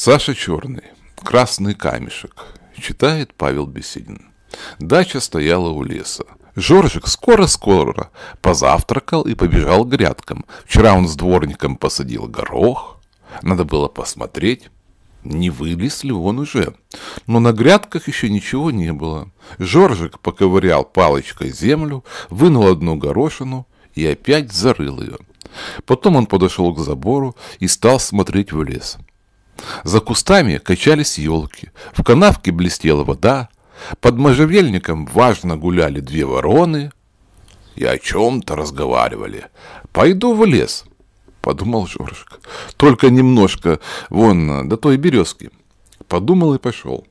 Саша Черный. Красный камешек. Читает Павел Беседин. Дача стояла у леса. Жоржик скоро-скоро позавтракал и побежал к грядкам. Вчера он с дворником посадил горох. Надо было посмотреть, не вылез ли он уже. Но на грядках еще ничего не было. Жоржик поковырял палочкой землю, вынул одну горошину и опять зарыл ее. Потом он подошел к забору и стал смотреть в лес. За кустами качались елки, в канавке блестела вода, под можжевельником важно гуляли две вороны и о чем-то разговаривали. «Пойду в лес», — подумал Жоржик. «Только немножко вон до той березки». Подумал и пошел.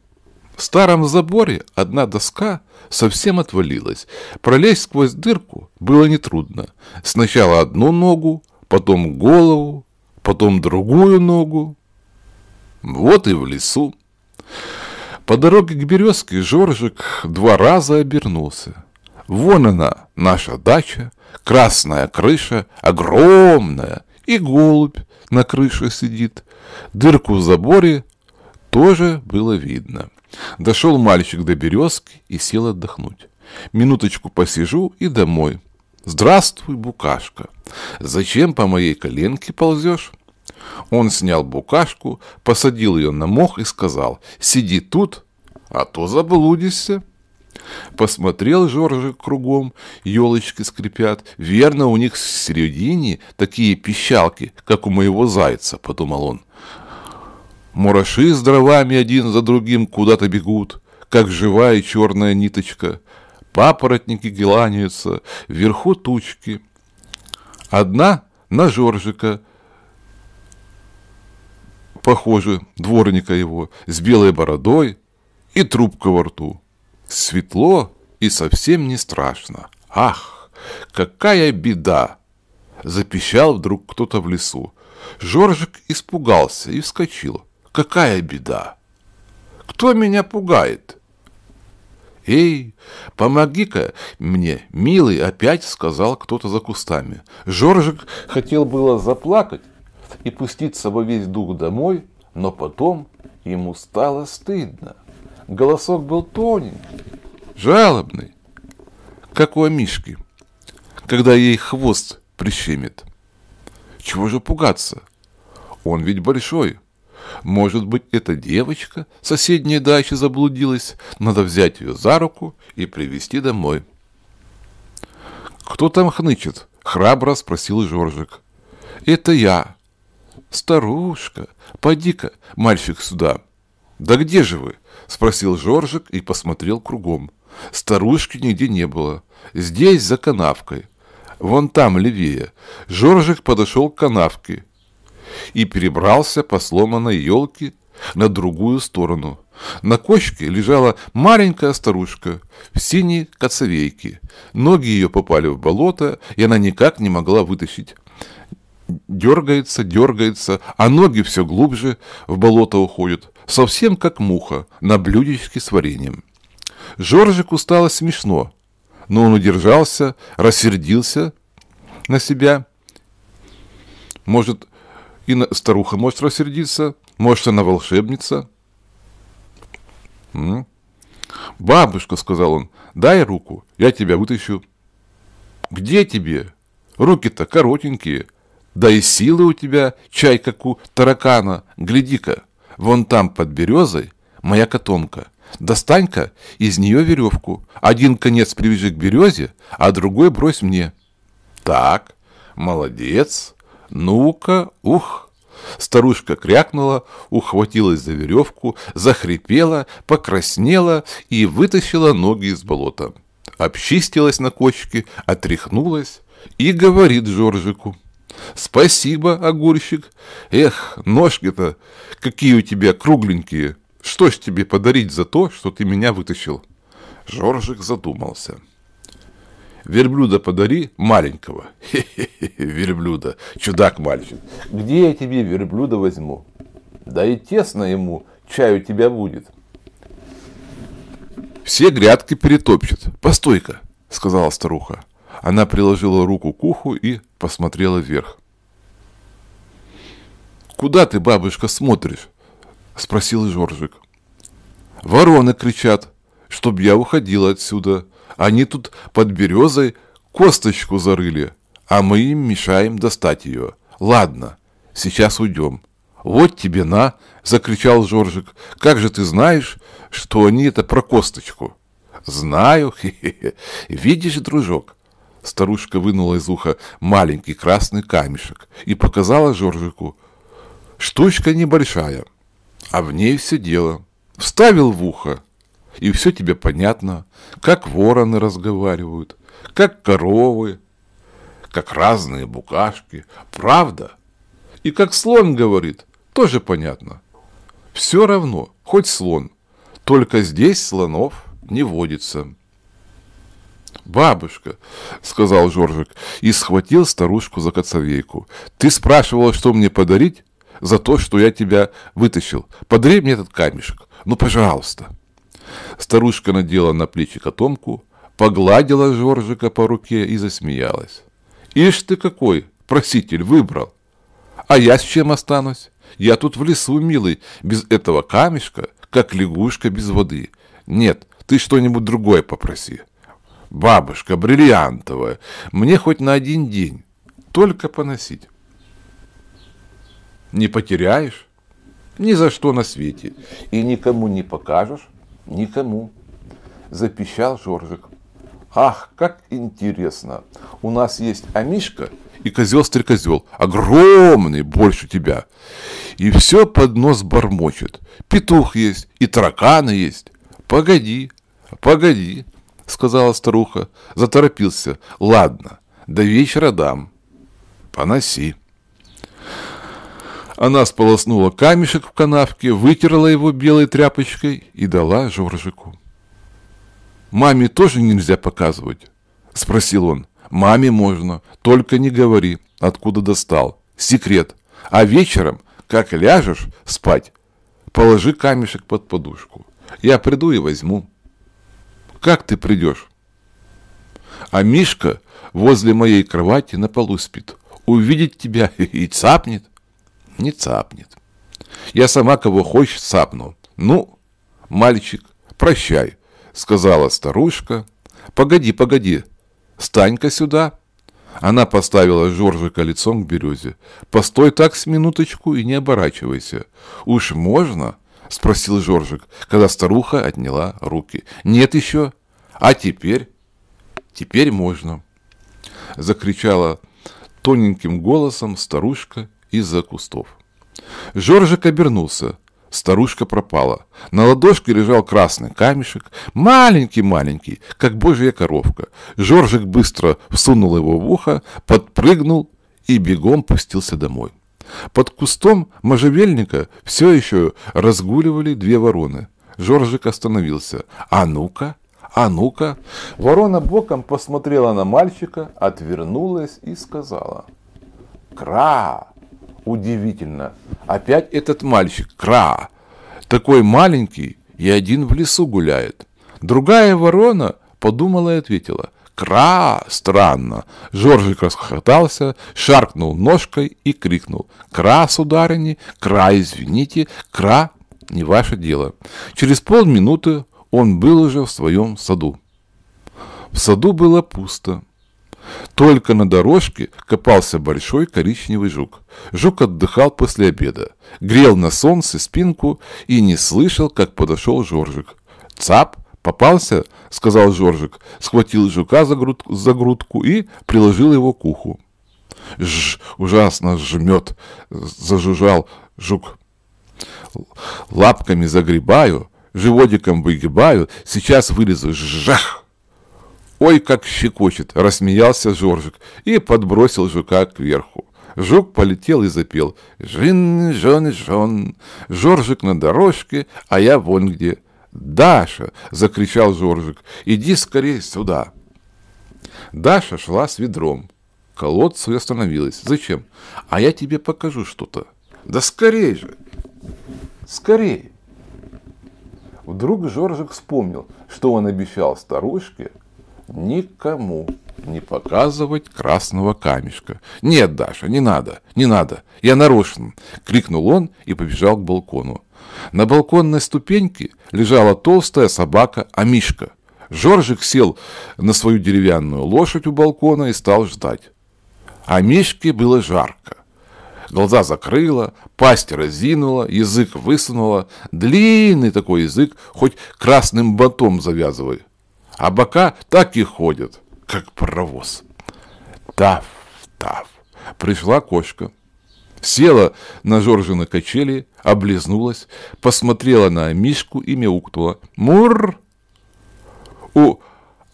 В старом заборе одна доска совсем отвалилась. Пролезть сквозь дырку было нетрудно. Сначала одну ногу, потом голову, потом другую ногу. Вот и в лесу. По дороге к березке Жоржик два раза обернулся. Вон она, наша дача, красная крыша, огромная, и голубь на крыше сидит. Дырку в заборе тоже было видно. Дошел мальчик до березки и сел отдохнуть. Минуточку посижу и домой. Здравствуй, букашка. Зачем по моей коленке ползешь? Он снял букашку, посадил ее на мох и сказал, «Сиди тут, а то заблудишься». Посмотрел Жоржик кругом, елочки скрипят. Верно, у них в середине такие пищалки, как у моего зайца, подумал он. Мураши с дровами один за другим куда-то бегут, как живая черная ниточка. Папоротники геланиются, вверху тучки. Одна на Жоржика, похоже, дворника его, с белой бородой и трубка во рту. Светло и совсем не страшно. Ах, какая беда! Запищал вдруг кто-то в лесу. Жоржик испугался и вскочил. Какая беда! Кто меня пугает? «Эй, помоги-ка мне, милый!» — опять сказал кто-то за кустами. Жоржик хотел было заплакать, и пустить с собой весь дух домой, но потом ему стало стыдно. Голосок был тоненький, жалобный, как у Амишки, когда ей хвост прищемит. Чего же пугаться? Он ведь большой. Может быть, эта девочка соседней дачи заблудилась. Надо взять ее за руку и привести домой. «Кто там хнычет?» — храбро спросил Жоржик. «Это я», «Старушка, поди-ка, мальчик, сюда!» «Да где же вы?» – спросил Жоржик и посмотрел кругом. Старушки нигде не было. Здесь, за канавкой. Вон там, левее. Жоржик подошел к канавке и перебрался по сломанной елке на другую сторону. На кочке лежала маленькая старушка в синей коцовейке. Ноги ее попали в болото, и она никак не могла вытащить Дергается, дергается, а ноги все глубже в болото уходят. Совсем как муха на блюдечке с вареньем. Жоржику стало смешно, но он удержался, рассердился на себя. Может, и на... старуха может рассердиться, может, она волшебница. М? «Бабушка», — сказал он, — «дай руку, я тебя вытащу». «Где тебе? Руки-то коротенькие, да и силы у тебя, чай, как у таракана. Гляди-ка, вон там под березой моя котомка. Достань-ка из нее веревку. Один конец привяжи к березе, а другой брось мне. Так, молодец. Ну-ка, ух. Старушка крякнула, ухватилась за веревку, захрипела, покраснела и вытащила ноги из болота. Обчистилась на кочке, отряхнулась и говорит Жоржику. Спасибо, огурщик. Эх, ножки-то какие у тебя кругленькие. Что ж тебе подарить за то, что ты меня вытащил? Жоржик задумался. Верблюда подари маленького. Хе-хе-хе, верблюда, чудак мальчик. Где я тебе верблюда возьму? Да и тесно ему, чаю тебя будет. Все грядки перетопчет. Постой-ка, сказала старуха. Она приложила руку к уху и посмотрела вверх. «Куда ты, бабушка, смотришь?» – спросил Жоржик. «Вороны кричат, чтоб я уходила отсюда. Они тут под березой косточку зарыли, а мы им мешаем достать ее. Ладно, сейчас уйдем». «Вот тебе на!» – закричал Жоржик. «Как же ты знаешь, что они это про косточку?» «Знаю, хе -хе -хе. видишь, дружок, Старушка вынула из уха маленький красный камешек и показала Жоржику. Штучка небольшая, а в ней все дело. Вставил в ухо, и все тебе понятно, как вороны разговаривают, как коровы, как разные букашки, правда? И как слон говорит, тоже понятно. Все равно, хоть слон, только здесь слонов не водится. «Бабушка», — сказал Жоржик и схватил старушку за коцовейку. «Ты спрашивала, что мне подарить за то, что я тебя вытащил. Подари мне этот камешек. Ну, пожалуйста». Старушка надела на плечи котомку, погладила Жоржика по руке и засмеялась. «Ишь ты какой! Проситель выбрал! А я с чем останусь? Я тут в лесу, милый, без этого камешка, как лягушка без воды. Нет, ты что-нибудь другое попроси» бабушка бриллиантовая, мне хоть на один день, только поносить. Не потеряешь ни за что на свете и никому не покажешь, никому, запищал Жоржик. Ах, как интересно! У нас есть Амишка и козел-стрекозел, огромный, больше тебя. И все под нос бормочет. Петух есть, и тараканы есть. Погоди, погоди, сказала старуха. Заторопился. Ладно, до вечера дам. Поноси. Она сполоснула камешек в канавке, вытерла его белой тряпочкой и дала Жоржику. «Маме тоже нельзя показывать?» – спросил он. «Маме можно, только не говори, откуда достал. Секрет. А вечером, как ляжешь спать, положи камешек под подушку. Я приду и возьму». Как ты придешь? А Мишка возле моей кровати на полу спит. Увидит тебя и цапнет. Не цапнет. Я сама кого хочешь цапну. Ну, мальчик, прощай, сказала старушка. Погоди, погоди, стань-ка сюда. Она поставила Жоржика лицом к березе. «Постой так с минуточку и не оборачивайся». «Уж можно?» – спросил Жоржик, когда старуха отняла руки. «Нет еще?» А теперь? Теперь можно. Закричала тоненьким голосом старушка из-за кустов. Жоржик обернулся. Старушка пропала. На ладошке лежал красный камешек, маленький-маленький, как божья коровка. Жоржик быстро всунул его в ухо, подпрыгнул и бегом пустился домой. Под кустом можжевельника все еще разгуливали две вороны. Жоржик остановился. «А ну-ка!» «А ну-ка!» Ворона боком посмотрела на мальчика, отвернулась и сказала. «Кра!» Удивительно! Опять этот мальчик, Кра! Такой маленький и один в лесу гуляет. Другая ворона подумала и ответила. «Кра! Странно!» Жоржик расхохотался, шаркнул ножкой и крикнул. «Кра, сударыни! Кра, извините! Кра, не ваше дело!» Через полминуты он был уже в своем саду. В саду было пусто. Только на дорожке копался большой коричневый жук. Жук отдыхал после обеда, грел на солнце спинку и не слышал, как подошел Жоржик. «Цап! Попался!» — сказал Жоржик, схватил жука за, груд... за грудку и приложил его к уху. «Ж! Ужасно жмет!» — зажужжал жук. «Лапками загребаю, животиком выгибаю, сейчас вылезу, жах! Ой, как щекочет, рассмеялся Жоржик и подбросил жука кверху. Жук полетел и запел «Жин, жон, жон, Жоржик на дорожке, а я вон где». «Даша!» — закричал Жоржик. «Иди скорее сюда!» Даша шла с ведром. Колодцу остановилась. «Зачем?» «А я тебе покажу что-то». «Да скорее же!» «Скорее!» Вдруг Жоржик вспомнил, что он обещал старушке никому не показывать красного камешка. «Нет, Даша, не надо, не надо, я нарушен! крикнул он и побежал к балкону. На балконной ступеньке лежала толстая собака Амишка. Жоржик сел на свою деревянную лошадь у балкона и стал ждать. А было жарко глаза закрыла, пасть разинула, язык высунула. Длинный такой язык, хоть красным батом завязывай. А бока так и ходят, как паровоз. Тав, тав. Пришла кошка. Села на Жоржины качели, облизнулась, посмотрела на Мишку и мяукнула. Мур! У...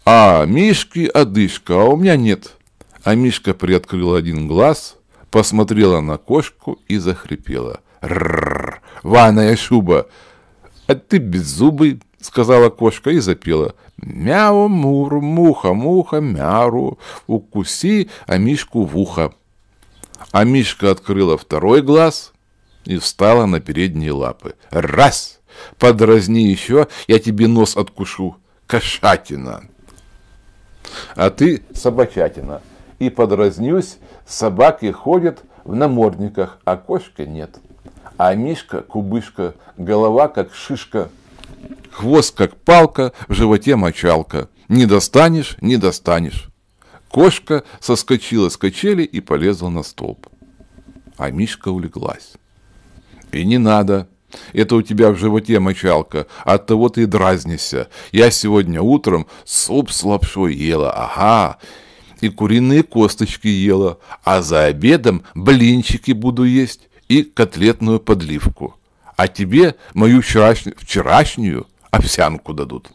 А, Мишки одышка, а у меня нет. А Мишка приоткрыл один глаз, посмотрела на кошку и захрипела. «Рррр! Ваная шуба!» «А ты беззубый!» — сказала кошка и запела. «Мяу, мур, муха, муха, мяру, укуси, а мишку в ухо!» А мишка открыла второй глаз и встала на передние лапы. «Раз! Подразни еще, я тебе нос откушу! Кошатина!» «А ты собачатина!» и подразнюсь, Собаки ходят в намордниках, а кошки нет. А мишка, кубышка, голова как шишка, хвост как палка, в животе мочалка. Не достанешь, не достанешь. Кошка соскочила с качели и полезла на столб. А мишка улеглась. И не надо, это у тебя в животе мочалка, от того ты и дразнишься. Я сегодня утром суп с лапшой ела, ага, и куриные косточки ела, а за обедом блинчики буду есть и котлетную подливку. А тебе мою вчерашнюю, вчерашнюю овсянку дадут».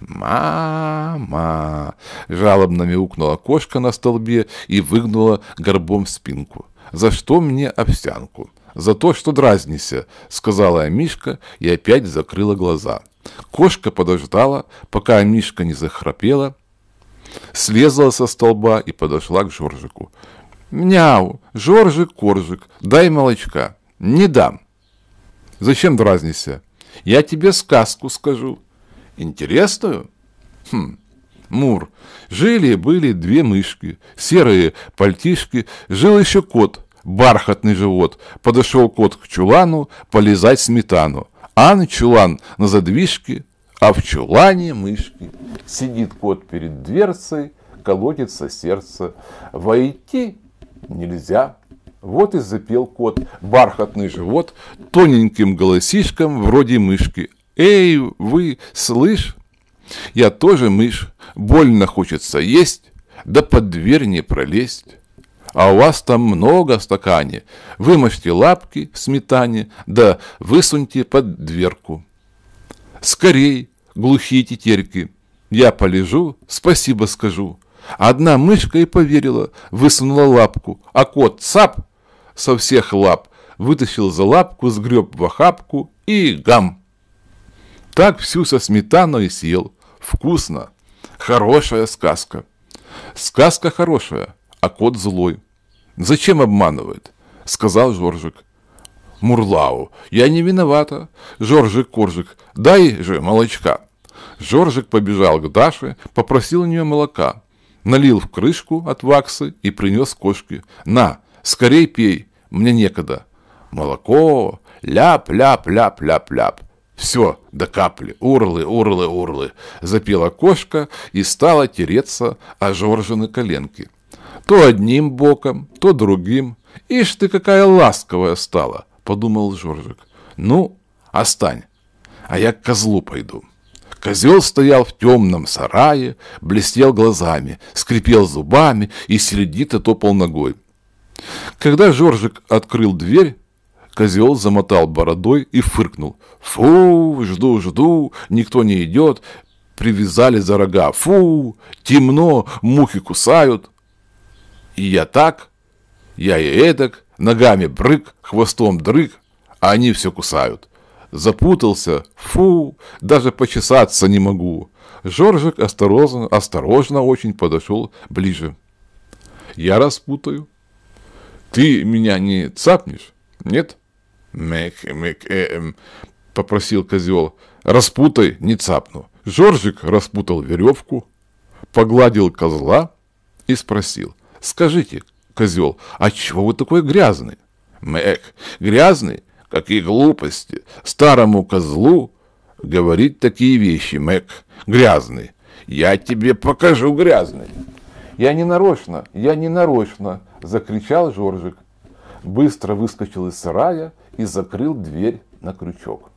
«Мама!» — жалобно мяукнула кошка на столбе и выгнула горбом спинку. «За что мне овсянку?» «За то, что дразнишься», — сказала Мишка и опять закрыла глаза. Кошка подождала, пока Мишка не захрапела, слезла со столба и подошла к Жоржику. «Мяу! Жоржик, Коржик, дай молочка!» «Не дам!» «Зачем дразнишься?» «Я тебе сказку скажу». «Интересную?» «Хм, Мур. Жили-были две мышки, серые пальтишки, жил еще кот, бархатный живот. Подошел кот к чулану полезать сметану. А на чулан на задвижке, а в чулане мышки сидит кот перед дверцей, колотится сердце. Войти нельзя. Вот и запел кот бархатный живот тоненьким голосишком вроде мышки. «Эй, вы, слышь, я тоже мышь, больно хочется есть, да под дверь не пролезть. А у вас там много стакане, вымочьте лапки в сметане, да высуньте под дверку. Скорей, глухие тетерьки. Я полежу, спасибо скажу. Одна мышка и поверила, высунула лапку, а кот цап со всех лап вытащил за лапку, сгреб в охапку и гам. Так всю со сметаной съел. Вкусно. Хорошая сказка. Сказка хорошая, а кот злой. Зачем обманывает? Сказал Жоржик. Мурлау. «Я не виновата. Жоржик коржик, дай же молочка». Жоржик побежал к Даше, попросил у нее молока. Налил в крышку от ваксы и принес кошке. «На, скорей пей, мне некогда». Молоко, ляп-ляп-ляп-ляп-ляп. Все, до капли, урлы, урлы, урлы. Запела кошка и стала тереться о Жоржины коленки. То одним боком, то другим. Ишь ты, какая ласковая стала подумал Жоржик. «Ну, остань, а я к козлу пойду». Козел стоял в темном сарае, блестел глазами, скрипел зубами и сердито топал ногой. Когда Жоржик открыл дверь, Козел замотал бородой и фыркнул. «Фу, жду, жду, никто не идет, привязали за рога. Фу, темно, мухи кусают. И я так, я и эдак, Ногами брык, хвостом дрык, а они все кусают. Запутался, фу, даже почесаться не могу. Жоржик осторожно, осторожно очень подошел ближе. Я распутаю. Ты меня не цапнешь? Нет? Мэк, мэк, э, э, попросил козел. Распутай, не цапну. Жоржик распутал веревку, погладил козла и спросил. Скажите, козел. А чего вы такой грязный? Мэг, грязный? Какие глупости! Старому козлу говорить такие вещи, Мэг. Грязный. Я тебе покажу грязный. Я не нарочно, я не нарочно, закричал Жоржик. Быстро выскочил из сарая и закрыл дверь на крючок.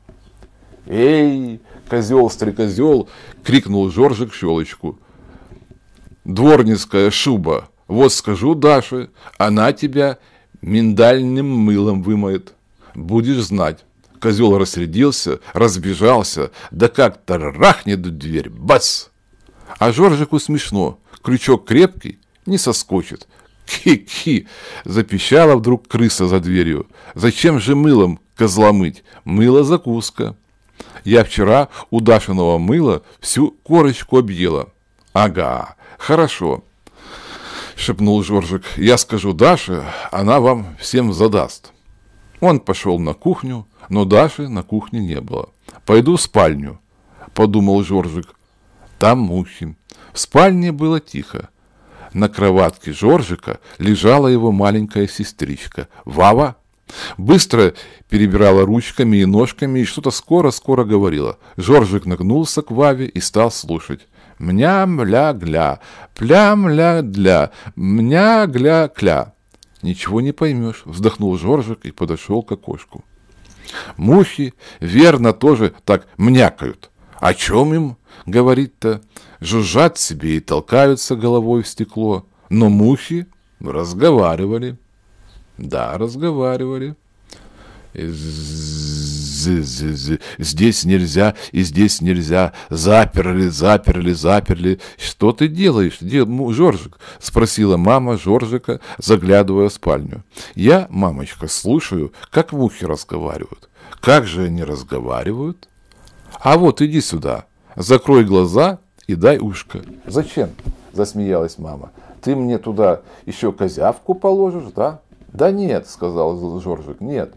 «Эй, козел-стрекозел!» — крикнул Жоржик щелочку. «Дворницкая шуба!» Вот скажу Даше, она тебя миндальным мылом вымоет. Будешь знать. Козел рассердился, разбежался, да как тарахнет в дверь, бац! А Жоржику смешно, крючок крепкий, не соскочит. Ки-ки! Запищала вдруг крыса за дверью. Зачем же мылом козла мыть? Мыло закуска. Я вчера у Дашиного мыла всю корочку объела. Ага, хорошо шепнул Жоржик. «Я скажу Даше, она вам всем задаст». Он пошел на кухню, но Даши на кухне не было. «Пойду в спальню», — подумал Жоржик. «Там мухи». В спальне было тихо. На кроватке Жоржика лежала его маленькая сестричка, Вава. Быстро перебирала ручками и ножками и что-то скоро-скоро говорила. Жоржик нагнулся к Ваве и стал слушать. Мня-мля-гля, пля-мля-для, мня-гля-кля. Ничего не поймешь, вздохнул Жоржик и подошел к окошку. Мухи, верно, тоже так мнякают. О чем им говорить-то? Жужжат себе и толкаются головой в стекло. Но мухи разговаривали. Да, разговаривали. Из здесь нельзя и здесь нельзя. Заперли, заперли, заперли. Что ты делаешь, Дел... Жоржик? Спросила мама Жоржика, заглядывая в спальню. Я, мамочка, слушаю, как мухи разговаривают. Как же они разговаривают? А вот иди сюда. Закрой глаза и дай ушко. Зачем? Засмеялась мама. Ты мне туда еще козявку положишь, да? Да нет, сказал Жоржик, нет.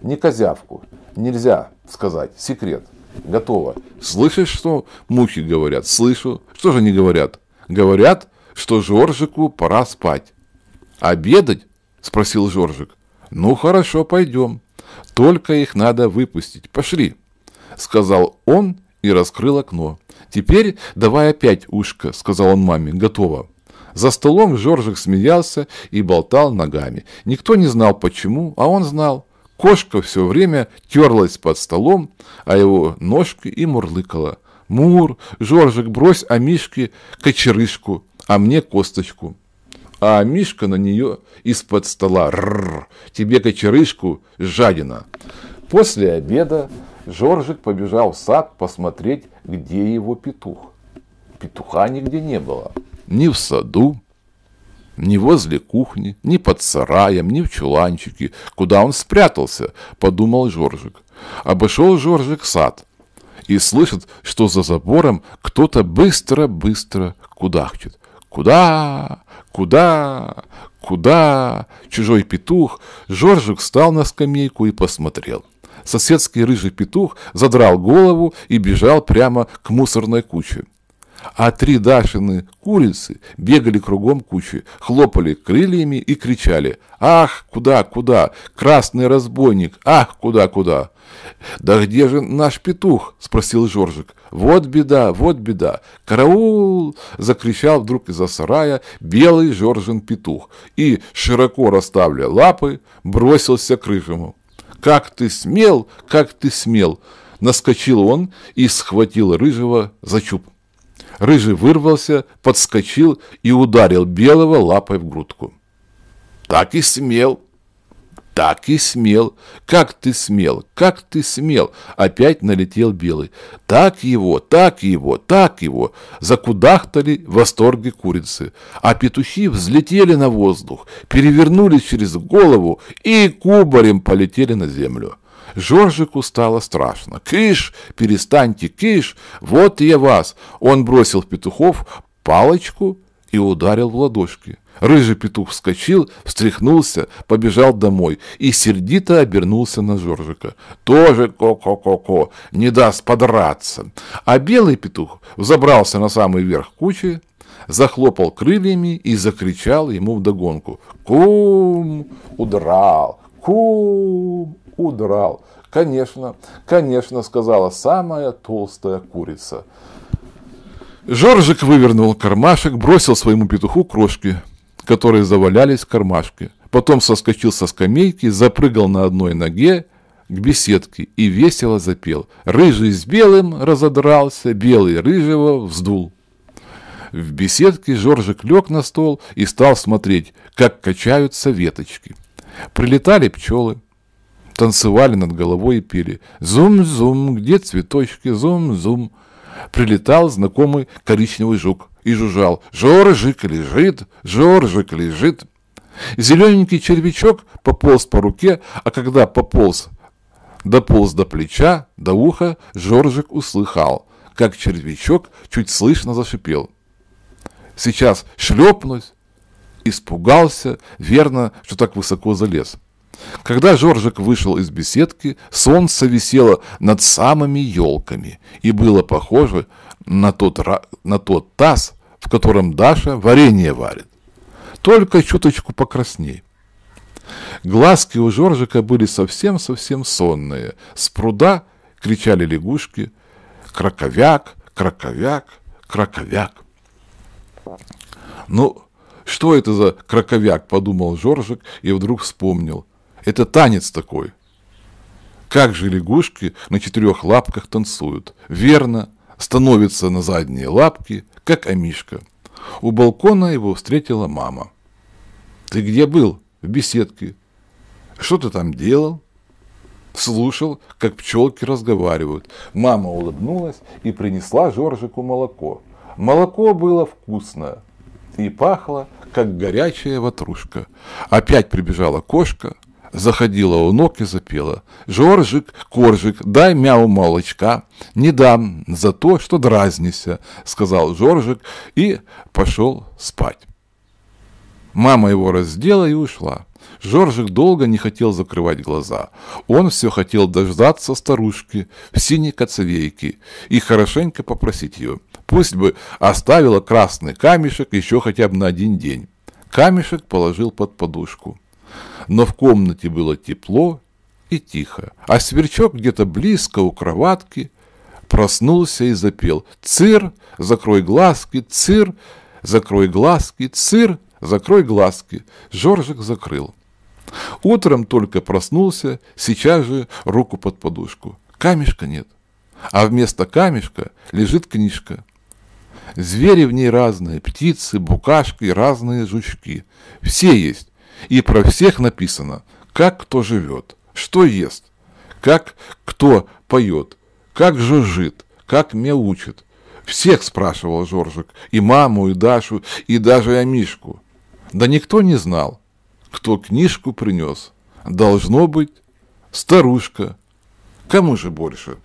Не козявку нельзя сказать. Секрет. Готово. Слышишь, что мухи говорят? Слышу. Что же они говорят? Говорят, что Жоржику пора спать. Обедать? Спросил Жоржик. Ну хорошо, пойдем. Только их надо выпустить. Пошли. Сказал он и раскрыл окно. «Теперь давай опять ушко», — сказал он маме. «Готово». За столом Жоржик смеялся и болтал ногами. Никто не знал почему, а он знал. Кошка все время терлась под столом, а его ножки и мурлыкала. «Мур, Жоржик, брось а Мишке кочерышку, а мне косточку». А Мишка на нее из-под стола. «Рррр, тебе кочерышку, жадина». После обеда Жоржик побежал в сад посмотреть, где его петух. Петуха нигде не было. Ни в саду, ни возле кухни, ни под сараем, ни в чуланчике. Куда он спрятался, подумал Жоржик. Обошел Жоржик сад и слышит, что за забором кто-то быстро-быстро кудахчет. Куда? Куда? Куда? Чужой петух. Жоржик встал на скамейку и посмотрел. Соседский рыжий петух задрал голову и бежал прямо к мусорной куче а три Дашины курицы бегали кругом кучи, хлопали крыльями и кричали «Ах, куда, куда! Красный разбойник! Ах, куда, куда!» «Да где же наш петух?» – спросил Жоржик. «Вот беда, вот беда! Караул!» – закричал вдруг из-за сарая белый Жоржин петух и, широко расставляя лапы, бросился к рыжему. «Как ты смел, как ты смел!» Наскочил он и схватил рыжего за чуб. Рыжий вырвался, подскочил и ударил Белого лапой в грудку. «Так и смел!» «Так и смел! Как ты смел! Как ты смел!» Опять налетел Белый. «Так его! Так его! Так его!» Закудахтали в восторге курицы. А петухи взлетели на воздух, перевернулись через голову и кубарем полетели на землю. Жоржику стало страшно. «Кыш! Перестаньте, кыш! Вот я вас!» Он бросил петухов палочку и ударил в ладошки. Рыжий петух вскочил, встряхнулся, побежал домой и сердито обернулся на Жоржика. Тоже ко-ко-ко-ко, не даст подраться. А белый петух взобрался на самый верх кучи, захлопал крыльями и закричал ему вдогонку. «Кум! Удрал! Кум! удрал. Конечно, конечно, сказала самая толстая курица. Жоржик вывернул кармашек, бросил своему петуху крошки, которые завалялись в кармашке. Потом соскочил со скамейки, запрыгал на одной ноге к беседке и весело запел. Рыжий с белым разодрался, белый рыжего вздул. В беседке Жоржик лег на стол и стал смотреть, как качаются веточки. Прилетали пчелы, танцевали над головой и пели. Зум-зум, где цветочки, зум-зум. Прилетал знакомый коричневый жук и жужжал. Жоржик лежит, Жоржик лежит. Зелененький червячок пополз по руке, а когда пополз, дополз до плеча, до уха, Жоржик услыхал, как червячок чуть слышно зашипел. Сейчас шлепнусь, испугался, верно, что так высоко залез. Когда Жоржик вышел из беседки, солнце висело над самыми елками и было похоже на тот, на тот таз, в котором Даша варенье варит. Только чуточку покрасней. Глазки у Жоржика были совсем-совсем сонные. С пруда кричали лягушки «Краковяк! Краковяк! Краковяк!» «Ну, что это за краковяк?» – подумал Жоржик и вдруг вспомнил – это танец такой. Как же лягушки на четырех лапках танцуют. Верно, становится на задние лапки, как амишка. У балкона его встретила мама. «Ты где был?» «В беседке». «Что ты там делал?» Слушал, как пчелки разговаривают. Мама улыбнулась и принесла Жоржику молоко. Молоко было вкусное и пахло, как горячая ватрушка. Опять прибежала кошка – Заходила у ног и запела. «Жоржик, коржик, дай мяу молочка». «Не дам за то, что дразнися», — сказал Жоржик и пошел спать. Мама его раздела и ушла. Жоржик долго не хотел закрывать глаза. Он все хотел дождаться старушки в синей коцевейке и хорошенько попросить ее. Пусть бы оставила красный камешек еще хотя бы на один день. Камешек положил под подушку но в комнате было тепло и тихо. А сверчок где-то близко у кроватки проснулся и запел «Цир, закрой глазки, цир, закрой глазки, цир, закрой глазки». Жоржик закрыл. Утром только проснулся, сейчас же руку под подушку. Камешка нет. А вместо камешка лежит книжка. Звери в ней разные, птицы, букашки, разные жучки. Все есть, и про всех написано, как кто живет, что ест, как кто поет, как жужжит, как мяучит. Всех спрашивал Жоржик, и маму, и Дашу, и даже Амишку. Да никто не знал, кто книжку принес. Должно быть, старушка. Кому же больше?»